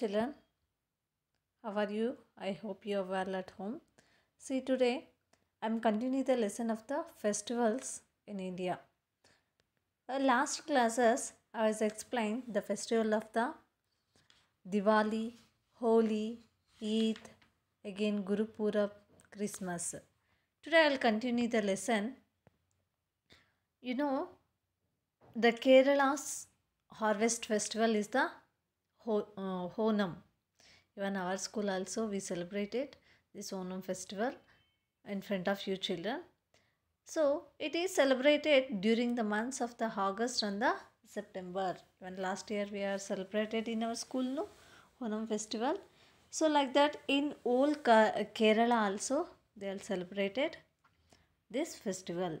children how are you i hope you are well at home see today i'm continuing the lesson of the festivals in india the last classes i was explained the festival of the diwali holi eid again guru purab christmas today i'll continue the lesson you know the kerala's harvest festival is the Ho- uh, Honam. Even our school also we celebrated this Honam festival in front of you children. So it is celebrated during the months of the August and the September. When last year we are celebrated in our school no Honam festival. So like that in all Kerala also they are celebrated this festival.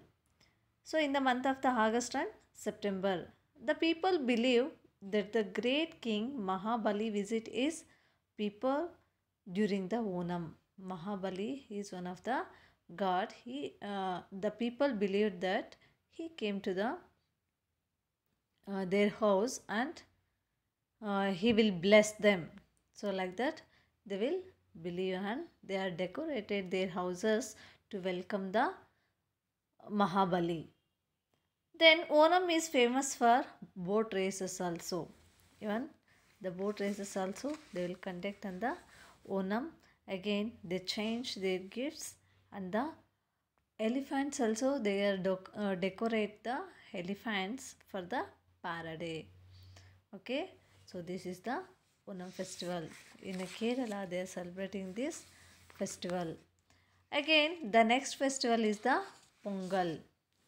So in the month of the August and September the people believe that the great king Mahabali visit his people during the Onam. Mahabali is one of the god. He uh, the people believed that he came to the uh, their house and uh, he will bless them. So like that they will believe and they are decorated their houses to welcome the Mahabali. Then Onam is famous for boat races also. Even the boat races also they will conduct on the Onam. Again they change their gifts and the elephants also they are uh, decorate the elephants for the parade. Okay. So this is the Onam festival. In Kerala they are celebrating this festival. Again the next festival is the Pongal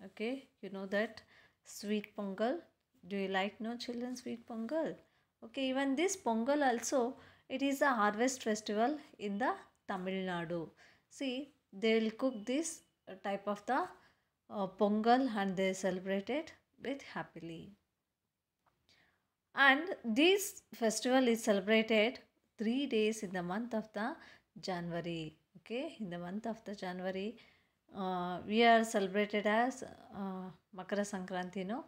okay you know that sweet pongal do you like no children sweet pongal okay even this pongal also it is a harvest festival in the tamil nadu see they will cook this type of the uh, pongal and they celebrate it with happily and this festival is celebrated 3 days in the month of the january okay in the month of the january uh, we are celebrated as uh, Makara Sankranti, no?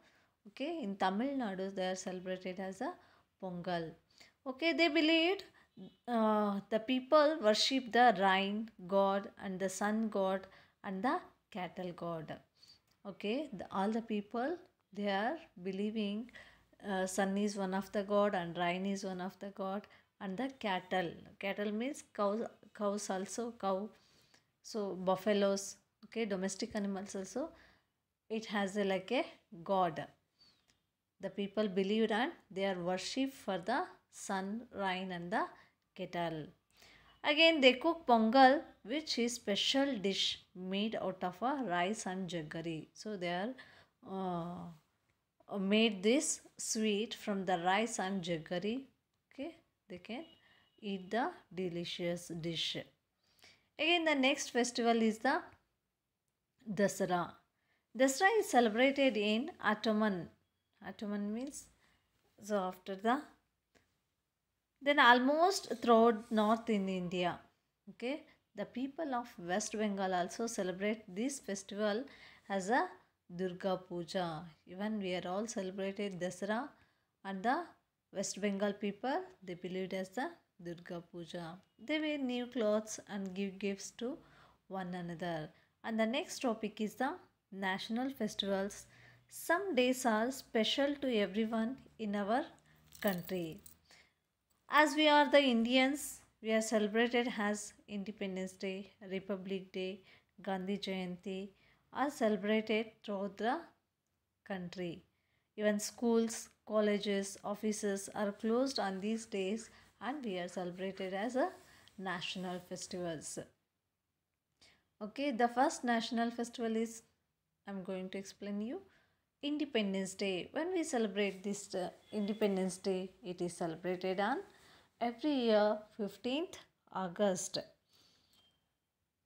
Okay, in Tamil Nadu, they are celebrated as a Pongal. Okay, they believed uh, the people worship the rain god and the sun god and the cattle god. Okay, the, all the people they are believing uh, sun is one of the god and rain is one of the god and the cattle. Cattle means cows, cows also cow. So buffaloes okay domestic animals also it has a, like a god the people believe and they are worshipped for the sun rain and the kettle again they cook pongal which is special dish made out of a rice and jaggery so they are uh, made this sweet from the rice and jaggery okay they can eat the delicious dish again the next festival is the Dasara. Dasara is celebrated in Ottoman. Ottoman means so after the then almost throughout north in India. Okay, the people of West Bengal also celebrate this festival as a Durga Puja. Even we are all celebrated Dasara and the West Bengal people they believe it as the Durga Puja. They wear new clothes and give gifts to one another. And the next topic is the national festivals. Some days are special to everyone in our country. As we are the Indians, we are celebrated as Independence Day, Republic Day, Gandhi Jayanti are celebrated throughout the country. Even schools, colleges, offices are closed on these days and we are celebrated as a national festivals okay the first national festival is i'm going to explain you independence day when we celebrate this uh, independence day it is celebrated on every year 15th august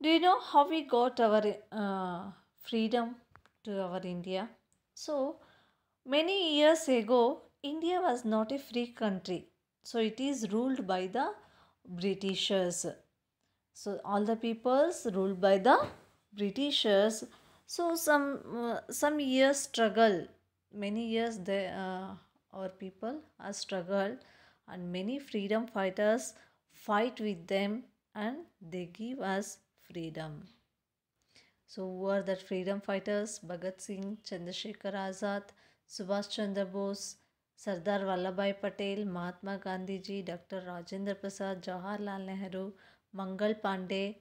do you know how we got our uh, freedom to our india so many years ago india was not a free country so it is ruled by the britishers so all the peoples ruled by the Britishers. So some uh, some years struggle, many years they uh, our people are struggled, and many freedom fighters fight with them, and they give us freedom. So who are that freedom fighters? Bhagat Singh, Chandrasekhar Azad, Subhash Chandra Bose, Sardar Vallabhbhai Patel, Mahatma Gandhi ji, Dr. Rajendra Prasad, Jawaharlal Nehru. Mangal Pandey,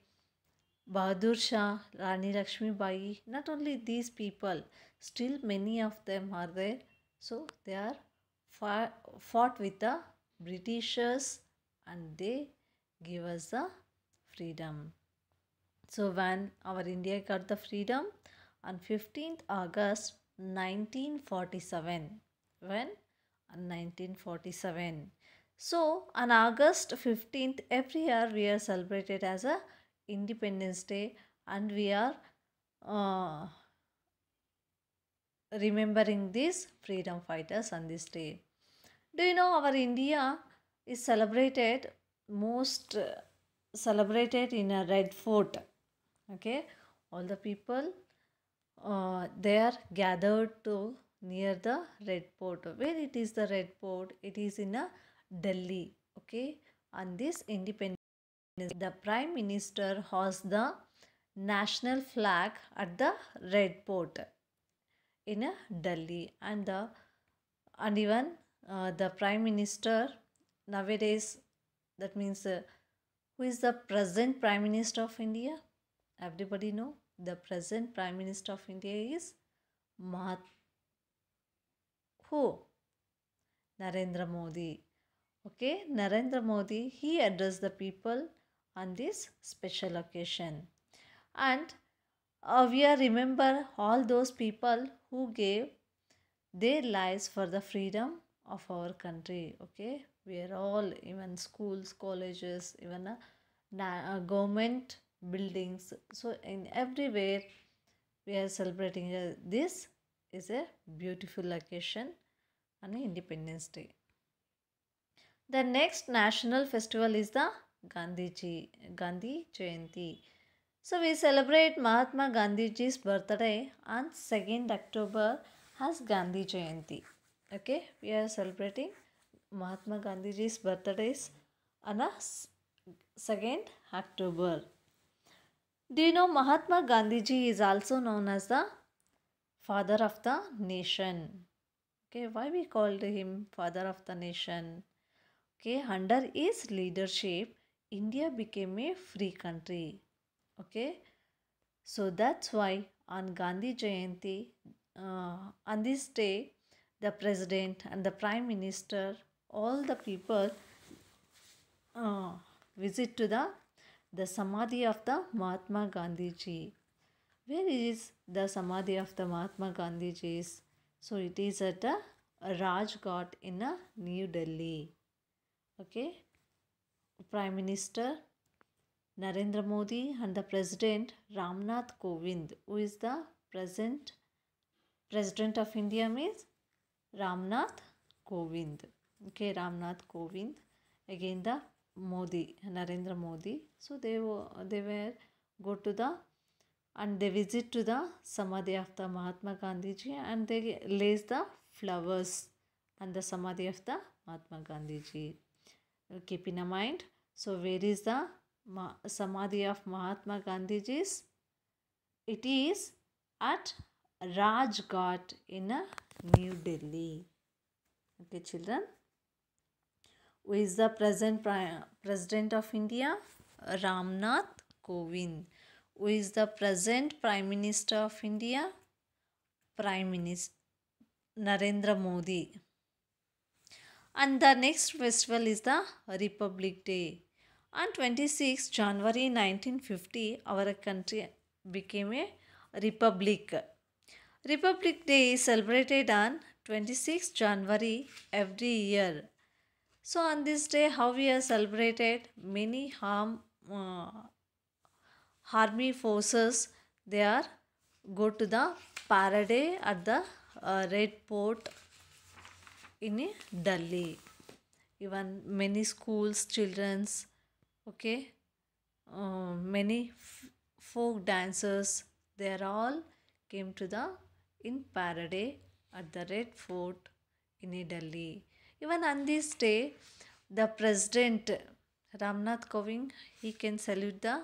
Bahadur Shah, Rani Bai. Not only these people, still many of them are there. So they are fought with the Britishers and they give us the freedom. So when our India got the freedom on 15th August 1947 when 1947 so, on August 15th, every year we are celebrated as a Independence Day and we are uh, remembering these freedom fighters on this day. Do you know our India is celebrated most uh, celebrated in a red fort. Okay, all the people uh, they are gathered to near the red fort. Where it is the red fort? It is in a Delhi. Okay, on this independence, the Prime Minister has the national flag at the Red Port in Delhi, and the and even uh, the Prime Minister nowadays, that means uh, who is the present Prime Minister of India? Everybody know the present Prime Minister of India is Mahat who? Narendra Modi. Okay, Narendra Modi, he addressed the people on this special occasion. And uh, we are remember all those people who gave their lives for the freedom of our country. Okay, we are all, even schools, colleges, even uh, a uh, government buildings. So, in everywhere, we are celebrating uh, this is a beautiful occasion on Independence Day. The next national festival is the Gandhiji, Gandhi Jayanti. So we celebrate Mahatma Gandhiji's birthday on 2nd October as Gandhi Jayanti. Okay, we are celebrating Mahatma Gandhiji's birthday is on 2nd October. Do you know Mahatma Gandhiji is also known as the father of the nation? Okay, why we called him father of the nation? okay under his leadership india became a free country okay so that's why on gandhi jayanti uh, on this day the president and the prime minister all the people uh, visit to the the samadhi of the mahatma gandhi ji where is the samadhi of the mahatma gandhi ji so it is at the rajghat in new delhi okay prime minister narendra modi and the president ramnath kovind who is the present president of india means ramnath kovind okay ramnath kovind again the modi narendra modi so they were they were go to the and they visit to the samadhi of the mahatma gandhi ji and they lays the flowers and the samadhi of the mahatma gandhi ji keep in mind. So where is the Ma Samadhi of Mahatma Gandhiji's? It is at Rajghat in New Delhi. Okay children. Who is the present President of India? Ramnath Kovind. Who is the present Prime Minister of India? Prime Minister Narendra Modi and the next festival is the Republic Day. On 26 January 1950, our country became a republic. Republic Day is celebrated on 26 January every year. So on this day, how we are celebrated? Many harm uh, army forces they are go to the parade at the uh, red port in a Delhi. Even many schools, children's, okay, uh, many folk dancers, they are all came to the in Paraday at the Red Fort in a Delhi. Even on this day, the president Ramnath Kovind he can salute the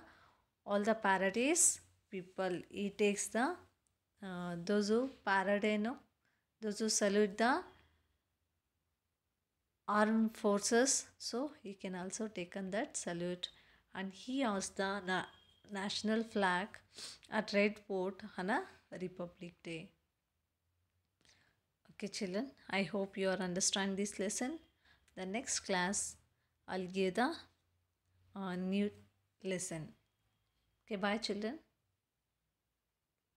all the Paraday's people. He takes the uh, those who Paraday no, those who salute the armed forces so he can also take on that salute and he has the na national flag at red port on a republic day okay children i hope you are understand this lesson the next class i'll give the uh, new lesson okay bye children